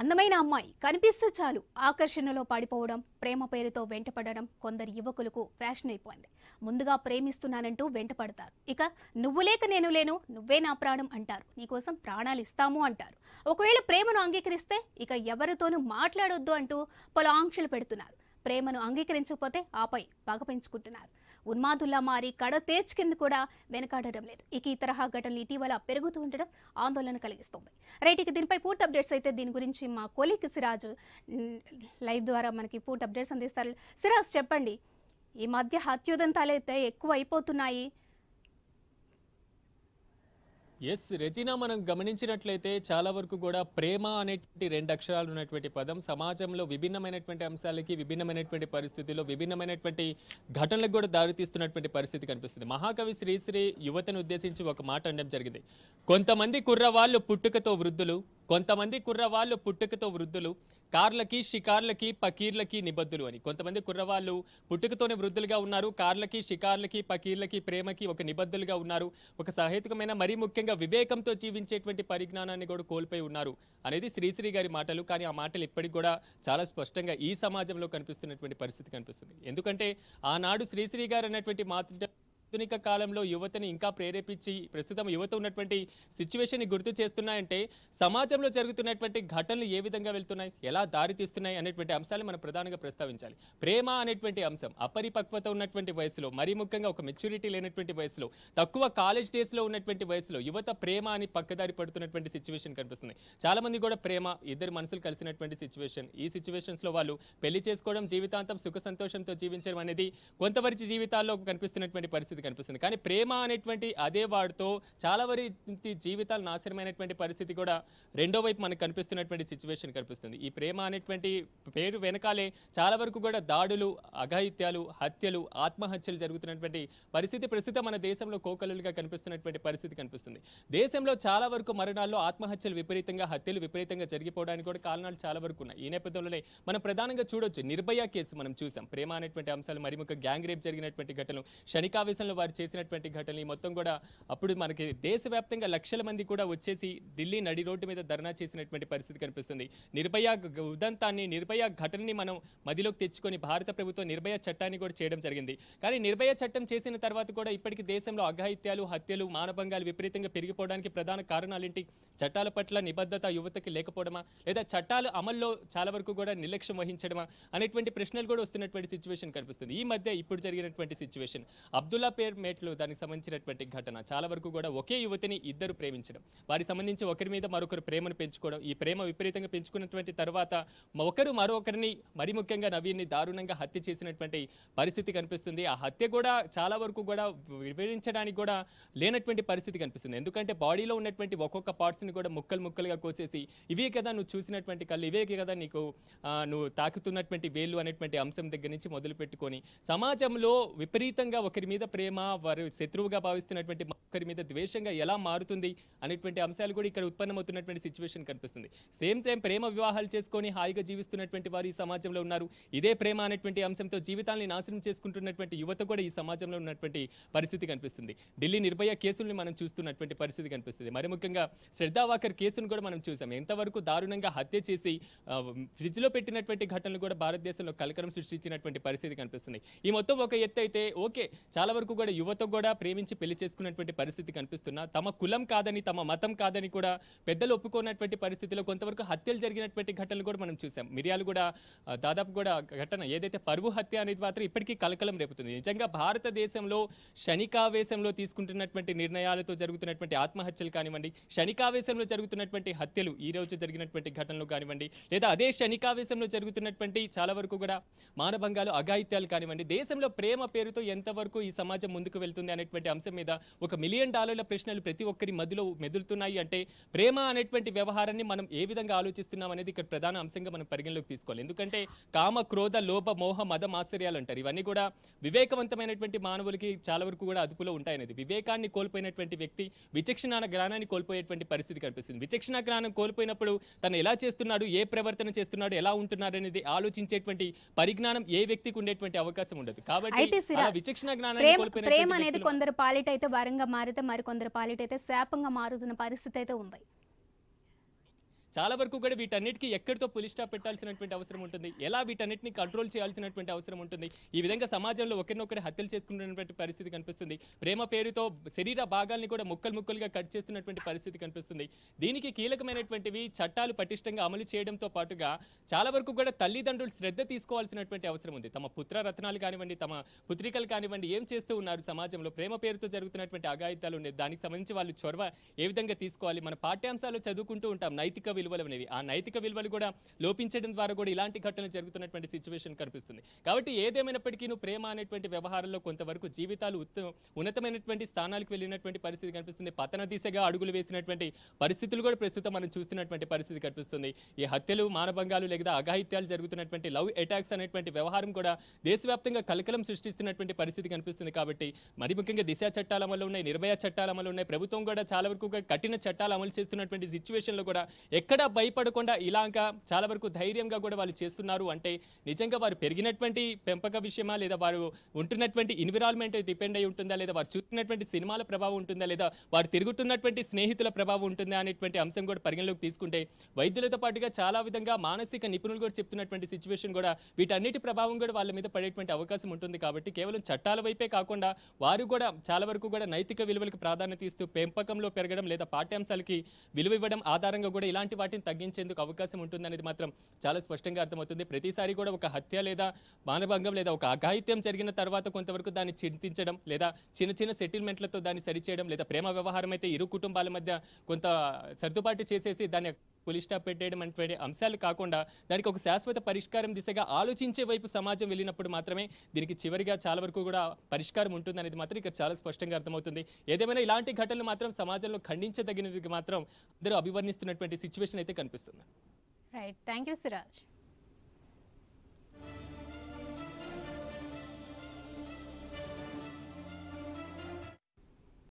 అందమైన అమ్మాయి కనిపిస్తే చాలు ఆకర్షణలో పడిపోవడం ప్రేమ పేరుతో వెంటపడడం కొందరు యువకులకు ఫ్యాషన్ అయిపోయింది ముందుగా ప్రేమిస్తున్నానంటూ వెంటపడతారు ఇక నువ్వు లేక నేను లేను నువ్వే నా ప్రాణం అంటారు నీకోసం ప్రాణాలు ఇస్తాము అంటారు ఒకవేళ ప్రేమను అంగీకరిస్తే ఇక ఎవరితోనూ మాట్లాడొద్దు అంటూ పలు ఆంక్షలు పెడుతున్నారు ప్రేమను అంగీకరించకపోతే ఆపై పగ పెంచుకుంటున్నారు ఉన్మాదుల్లా మారి కడ తేర్చుకింది కూడా వెనకాడడం లేదు ఇక ఈ తరహా ఘటనలు ఇటీవల పెరుగుతూ ఉండడం ఆందోళన కలిగిస్తుంది రైట్ ఇక దీనిపై పూర్తి అప్డేట్స్ అయితే దీని గురించి మా కొలీక్ సిరాజ్ లైవ్ ద్వారా మనకి పూర్తి అప్డేట్స్ అందిస్తారు సిరాజ్ చెప్పండి ఈ మధ్య హత్యోదంతాలు అయితే ఎక్కువ అయిపోతున్నాయి ఎస్ రెజినా మనం గమనించినట్లయితే చాలా వరకు కూడా ప్రేమ అనేటువంటి రెండు అక్షరాలు ఉన్నటువంటి పదం సమాజంలో విభిన్నమైనటువంటి అంశాలకి విభిన్నమైనటువంటి పరిస్థితుల్లో విభిన్నమైనటువంటి ఘటనలకు కూడా దారితీస్తున్నటువంటి పరిస్థితి కనిపిస్తుంది మహాకవి శ్రీశ్రీ యువతను ఉద్దేశించి ఒక మాట అనడం జరిగింది కొంతమంది కుర్రవాళ్ళు పుట్టుకతో వృద్ధులు కొంతమంది కుర్రవాళ్ళు పుట్టుకతో వృద్ధులు కార్లకి షికార్లకి పకీర్లకి నిబద్ధులు అని కొంతమంది కుర్రవాళ్ళు పుట్టుకతోనే వృద్ధులుగా ఉన్నారు కార్లకి షికార్లకి పకీర్లకి ప్రేమకి ఒక నిబద్ధులుగా ఉన్నారు ఒక సహేతుకమైన మరీ ముఖ్యంగా వివేకంతో జీవించేటువంటి పరిజ్ఞానాన్ని కూడా కోల్పోయి ఉన్నారు అనేది శ్రీశ్రీ గారి మాటలు కానీ ఆ మాటలు ఇప్పటికి కూడా చాలా స్పష్టంగా ఈ సమాజంలో కనిపిస్తున్నటువంటి పరిస్థితి కనిపిస్తుంది ఎందుకంటే ఆనాడు శ్రీశ్రీ గారు అనేటువంటి మాతృ ఆధునిక కాలంలో యువతని ఇంకా ప్రేరేపించి ప్రస్తుతం యువత ఉన్నటువంటి సిచ్యువేషన్ని గుర్తు చేస్తున్నాయంటే సమాజంలో జరుగుతున్నటువంటి ఘటనలు ఏ విధంగా వెళ్తున్నాయి ఎలా దారితీస్తున్నాయి అనేటువంటి అంశాలు మనం ప్రధానంగా ప్రస్తావించాలి ప్రేమ అనేటువంటి అంశం అపరిపక్వత ఉన్నటువంటి వయసులో మరీ ముఖ్యంగా ఒక మెచ్యూరిటీ లేనటువంటి వయసులో తక్కువ కాలేజ్ డేస్లో ఉన్నటువంటి వయసులో యువత ప్రేమ అని పక్కదారి పడుతున్నటువంటి సిచ్యువేషన్ కనిపిస్తుంది చాలామంది కూడా ప్రేమ ఇద్దరు మనసులు కలిసినటువంటి సిచ్యువేషన్ ఈ సిచ్యువేషన్స్లో వాళ్ళు పెళ్లి చేసుకోవడం జీవితాంతం సుఖ సంతోషంతో జీవించడం అనేది కొంతవరకు జీవితాల్లో కనిపిస్తున్నటువంటి పరిస్థితి పరిస్థితి కనిపిస్తుంది కానీ ప్రేమ అనేటువంటి అదే వాడితో చాలా వరి జీవితాలు నాశనమైనటువంటి పరిస్థితి కూడా రెండో వైపు మనకు కనిపిస్తున్నటువంటి సిచ్యువేషన్ కనిపిస్తుంది ఈ ప్రేమ అనేటువంటి పేరు వెనకాలే చాలా వరకు కూడా దాడులు అఘాయిత్యాలు హత్యలు ఆత్మహత్యలు జరుగుతున్నటువంటి పరిస్థితి ప్రస్తుతం మన దేశంలో కోకలులుగా కనిపిస్తున్నటువంటి పరిస్థితి కనిపిస్తుంది దేశంలో చాలా వరకు మరణాల్లో ఆత్మహత్యలు విపరీతంగా హత్యలు విపరీతంగా జరిగిపోవడానికి కూడా కారణాలు చాలా వరకు ఉన్నాయి ఈ నేపథ్యంలోనే మనం ప్రధానంగా చూడొచ్చు నిర్భయ కేసు మనం చూసాం ప్రేమ అనేటువంటి అంశాలు మరి ముఖ్య గ్యాంగ్ రేప్ జరిగినటువంటి ఘటనలు శనికావేశం ఆందోళనలు వారు చేసినటువంటి ఘటనలు మొత్తం కూడా అప్పుడు మనకి దేశవ్యాప్తంగా లక్షల మంది కూడా వచ్చేసి ఢిల్లీ నడి రోడ్డు మీద ధర్నా చేసినటువంటి పరిస్థితి కనిపిస్తుంది నిర్భయ ఉదంతాన్ని నిర్భయ ఘటనని మనం మదిలోకి తెచ్చుకొని భారత ప్రభుత్వం నిర్భయ చట్టాన్ని కూడా చేయడం జరిగింది కానీ నిర్భయ చట్టం చేసిన తర్వాత కూడా ఇప్పటికీ దేశంలో అఘాయిత్యాలు హత్యలు మానభంగాలు విపరీతంగా పెరిగిపోవడానికి ప్రధాన కారణాలు ఏంటి చట్టాల పట్ల నిబద్ధత యువతకి లేకపోవడమా లేదా చట్టాలు అమల్లో చాలా వరకు కూడా నిర్లక్ష్యం వహించడమా అనేటువంటి ప్రశ్నలు కూడా వస్తున్నటువంటి సిచ్యువేషన్ కనిపిస్తుంది ఈ మధ్య ఇప్పుడు జరిగినటువంటి సిచ్యువేషన్ అబ్దుల్లా పేర్ మేట్లు దానికి సంబంధించినటువంటి ఘటన చాలా వరకు కూడా ఒకే యువతిని ఇద్దరు ప్రేమించడం వారికి సంబంధించి ఒకరి మీద మరొకరు ప్రేమను పెంచుకోవడం ఈ ప్రేమ విపరీతంగా పెంచుకున్నటువంటి తర్వాత ఒకరు మరొకరిని మరి ముఖ్యంగా నవీన్ని దారుణంగా హత్య చేసినటువంటి పరిస్థితి కనిపిస్తుంది ఆ హత్య కూడా చాలా వరకు కూడా వివరించడానికి కూడా లేనటువంటి పరిస్థితి కనిపిస్తుంది ఎందుకంటే బాడీలో ఉన్నటువంటి ఒక్కొక్క పార్ట్స్ని కూడా ముక్కలు ముక్కలుగా కోసేసి ఇవే కదా నువ్వు చూసినటువంటి కళ్ళు ఇవే కదా నీకు నువ్వు తాకుతున్నటువంటి వేళ్ళు అనేటువంటి అంశం దగ్గర నుంచి మొదలు పెట్టుకొని సమాజంలో విపరీతంగా ఒకరి మీద ప్రేమ ప్రేమ వారు శత్రువుగా భావిస్తున్నటువంటి ఒకరి మీద ద్వేషంగా ఎలా మారుతుంది అనేటువంటి అంశాలు కూడా ఇక్కడ ఉత్పన్నమవుతున్నటువంటి సిచ్యువేషన్ కనిపిస్తుంది సేమ్ టైం ప్రేమ వివాహాలు చేసుకొని హాయిగా జీవిస్తున్నటువంటి వారు ఈ సమాజంలో ఉన్నారు ఇదే ప్రేమ అనేటువంటి అంశంతో జీవితాన్ని నాశనం చేసుకుంటున్నటువంటి యువత కూడా ఈ సమాజంలో ఉన్నటువంటి పరిస్థితి కనిపిస్తుంది ఢిల్లీ నిర్భయ కేసుల్ని మనం చూస్తున్నటువంటి పరిస్థితి కనిపిస్తుంది మరి ముఖ్యంగా శ్రద్ధావాకర్ కేసును కూడా మనం చూసాం ఎంతవరకు దారుణంగా హత్య చేసి ఫ్రిడ్జ్లో పెట్టినటువంటి ఘటనలు కూడా భారతదేశంలో కలకరం సృష్టించినటువంటి పరిస్థితి కనిపిస్తుంది ఈ మొత్తం ఒక ఎత్తు అయితే ఓకే చాలా వరకు కూడా యువత కూడా ప్రేమించి పెళ్లి చేసుకున్నటువంటి పరిస్థితి కనిపిస్తున్నా తమ కులం కాదని తమ మతం కాదని కూడా పెద్దలు ఒప్పుకున్నటువంటి పరిస్థితిలో కొంతవరకు హత్యలు జరిగినటువంటి ఘటనలు కూడా మనం చూసాం మిరియాలు కూడా దాదాపు కూడా ఘటన ఏదైతే పరువు హత్య అనేది మాత్రం ఇప్పటికీ కలకలం రేపుతుంది నిజంగా భారతదేశంలో శనికావేశంలో తీసుకుంటున్నటువంటి నిర్ణయాలతో జరుగుతున్నటువంటి ఆత్మహత్యలు కానివ్వండి శనికావేశంలో జరుగుతున్నటువంటి హత్యలు ఈ రోజు జరిగినటువంటి ఘటనలు కానివ్వండి లేదా అదే శనికావేశంలో జరుగుతున్నటువంటి చాలా వరకు కూడా మానభంగాలు అఘాయిత్యాలు కానివ్వండి దేశంలో ప్రేమ పేరుతో ఎంతవరకు ఈ సమాజం ముందుకు వెళ్తుంది అనేటువంటి అంశం మీద ఒక మిలియన్ డాలర్ల ప్రశ్నలు ప్రతి ఒక్కరి మధ్యలో మెదులుతున్నాయి అంటే ప్రేమ అనేటువంటి వ్యవహారాన్ని మనం ఏ విధంగా ఆలోచిస్తున్నాం అనేది ఇక్కడ ప్రధాన అంశంగా మనం పరిగణలోకి తీసుకోవాలి ఎందుకంటే కామ క్రోధ లోభ మోహ మద మాశ్చర్యాలు అంటారు ఇవన్నీ కూడా వివేకవంతమైనటువంటి మానవులకి చాలా వరకు కూడా అదుపులో ఉంటాయనేది వివేకాన్ని కోల్పోయినటువంటి వ్యక్తి విచక్షణ జ్ఞానాన్ని కోల్పోయేటువంటి పరిస్థితి కనిపిస్తుంది విచక్షణ జ్ఞానం కోల్పోయినప్పుడు తను ఎలా చేస్తున్నాడు ఏ ప్రవర్తన చేస్తున్నాడు ఎలా ఉంటున్నాడు అనేది ఆలోచించేటువంటి పరిజ్ఞానం ఏ వ్యక్తికి ఉండేటువంటి అవకాశం ఉండదు కాబట్టి విచక్షణ జ్ఞానాన్ని ప్రేమ అనేది కొందరు పాలిట అయితే వరంగా మారితే మరి కొందరు పాలిట అయితే శాపంగా మారుతున్న పరిస్థితి అయితే ఉంది చాలా వరకు కూడా వీటన్నిటికి ఎక్కడితో పోలీస్ స్టాప్ పెట్టాల్సినటువంటి అవసరం ఉంటుంది ఎలా వీటన్నిటిని కంట్రోల్ చేయాల్సినటువంటి అవసరం ఉంటుంది ఈ విధంగా సమాజంలో ఒకరినొకరు హత్యలు చేసుకున్నటువంటి పరిస్థితి కనిపిస్తుంది ప్రేమ పేరుతో శరీర భాగాల్ని కూడా ముక్కలు ముక్కలుగా కట్ చేస్తున్నటువంటి పరిస్థితి కనిపిస్తుంది దీనికి కీలకమైనటువంటివి చట్టాలు పటిష్టంగా అమలు చేయడంతో పాటుగా చాలా వరకు కూడా తల్లిదండ్రులు శ్రద్ధ తీసుకోవాల్సినటువంటి అవసరం ఉంది తమ పుత్ర రత్నాలు కానివ్వండి తమ పుత్రికలు కానివ్వండి ఏం చేస్తూ ఉన్నారు సమాజంలో ప్రేమ పేరుతో జరుగుతున్నటువంటి అఘాయితాలు ఉన్నాయి దానికి సంబంధించి వాళ్ళు చొరవ ఏ విధంగా తీసుకోవాలి మన పాఠ్యాంశాలు చదువుకుంటూ ఉంటాం నైతిక విలువలు అనేవి ఆ నైతిక విలువలు కూడా లోపించడం ద్వారా కూడా ఇలాంటి ఘటనలు జరుగుతున్నటువంటి సిచ్యువేషన్ కనిపిస్తుంది కాబట్టి ఏదేమైనప్పటికీ ప్రేమ అనేటువంటి వ్యవహారంలో కొంతవరకు జీవితాలు ఉన్నతమైనటువంటి స్థానాలకు వెళ్ళినటువంటి పరిస్థితి కనిపిస్తుంది పతన దిశగా అడుగులు వేసినటువంటి పరిస్థితులు కూడా ప్రస్తుతం మనం చూస్తున్నటువంటి పరిస్థితి కనిపిస్తుంది ఈ హత్యలు మానభంగాలు లేదా అఘాయిత్యాలు జరుగుతున్నటువంటి లవ్ అటాక్స్ అనేటువంటి వ్యవహారం కూడా దేశవ్యాప్తంగా కలకలం సృష్టిస్తున్నటువంటి పరిస్థితి కనిపిస్తుంది కాబట్టి మరి ముఖ్యంగా దిశ చట్టాల అమలు ఉన్నాయి నిర్భయ చట్టాల అమలు ఉన్నాయి ప్రభుత్వం కూడా చాలా వరకు కఠిన చట్టాలు అమలు చేస్తున్నటువంటి సిచ్యువేషన్లో కూడా ఎక్కడ భయపడకుండా ఇలాగా చాలా వరకు ధైర్యంగా కూడా వాళ్ళు చేస్తున్నారు అంటే నిజంగా వారు పెరిగినటువంటి పెంపక విషయమా లేదా వారు ఉంటున్నటువంటి ఎన్విరాన్మెంట్ డిపెండ్ అయి ఉంటుందా లేదా వారు చూస్తున్నటువంటి సినిమాల ప్రభావం ఉంటుందా లేదా వారు తిరుగుతున్నటువంటి స్నేహితుల ప్రభావం ఉంటుందా అనేటువంటి అంశం కూడా పరిగణలోకి తీసుకుంటే వైద్యులతో పాటుగా చాలా విధంగా మానసిక నిపుణులు కూడా చెప్తున్నటువంటి సిచ్యువేషన్ కూడా వీటన్నిటి ప్రభావం కూడా వాళ్ళ మీద పడేటువంటి అవకాశం ఉంటుంది కాబట్టి కేవలం చట్టాల వైపే కాకుండా వారు కూడా చాలా వరకు కూడా నైతిక విలువలకు ప్రాధాన్యత ఇస్తూ పెంపకంలో పెరగడం లేదా పాఠ్యాంశాలకి విలువ ఇవ్వడం ఆధారంగా కూడా ఇలాంటి వాటిని తగ్గించేందుకు అవకాశం ఉంటుందనేది మాత్రం చాలా స్పష్టంగా అర్థమవుతుంది ప్రతిసారి కూడా ఒక హత్య లేదా మానభంగం లేదా ఒక అఘాయిత్యం జరిగిన తర్వాత కొంతవరకు దాన్ని చింతించడం లేదా చిన్న చిన్న సెటిల్మెంట్లతో దాన్ని సరిచేయడం లేదా ప్రేమ వ్యవహారం అయితే ఇరు కుటుంబాల మధ్య కొంత సర్దుబాటు చేసేసి దాన్ని పోలీస్ స్టాప్ పెట్టేయడం అనేటువంటి అంశాలు కాకుండా దానికి ఒక శాశ్వత పరిష్కారం దిశగా ఆలోచించే వైపు సమాజం వెళ్ళినప్పుడు మాత్రమే దీనికి చివరిగా చాలా వరకు కూడా పరిష్కారం ఉంటుంది అనేది మాత్రం ఇక్కడ చాలా స్పష్టంగా అర్థమవుతుంది ఏదేమైనా ఇలాంటి ఘటనలు మాత్రం సమాజంలో ఖండించదగినది మాత్రం అందరూ అభివర్ణిస్తున్నటువంటి సిచ్యువేషన్ అయితే కనిపిస్తుంది రైట్ థ్యాంక్ యూ సిరాజ్